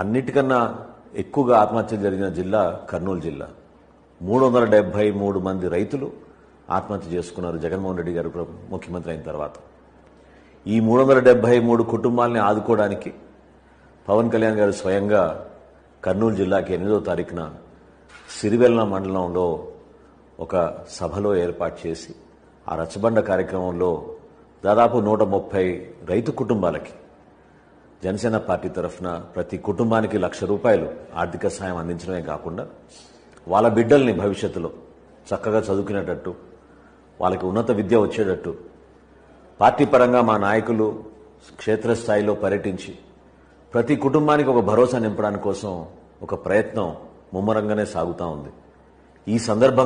అన్నిటికన్నా ఎక్కువగా ఆత్మహత్యలు జరిగిన జిల్లా కర్నూలు జిల్లా మూడు వందల డెబ్బై మూడు మంది రైతులు ఆత్మహత్య చేసుకున్నారు జగన్మోహన్ రెడ్డి గారు ముఖ్యమంత్రి అయిన తర్వాత ఈ మూడు వందల మూడు కుటుంబాలని ఆదుకోవడానికి పవన్ కళ్యాణ్ గారు స్వయంగా కర్నూలు జిల్లాకి ఎనిమిదో తారీఖున సిరివెల్ల మండలంలో ఒక సభలో ఏర్పాటు చేసి ఆ రచ్చబండ కార్యక్రమంలో దాదాపు నూట ముప్పై రైతు కుటుంబాలకి జనసేన పార్టీ తరఫున ప్రతి కుటుంబానికి లక్ష రూపాయలు ఆర్థిక సాయం అందించడమే కాకుండా వాళ్ళ బిడ్డల్ని భవిష్యత్తులో చక్కగా చదువుకునేటట్టు వాళ్ళకి ఉన్నత విద్య వచ్చేటట్టు పార్టీ పరంగా మా నాయకులు క్షేత్రస్థాయిలో పర్యటించి ప్రతి కుటుంబానికి ఒక భరోసా నింపడానికి కోసం ఒక ప్రయత్నం ముమ్మరంగానే సాగుతూ ఉంది ఈ సందర్భంగా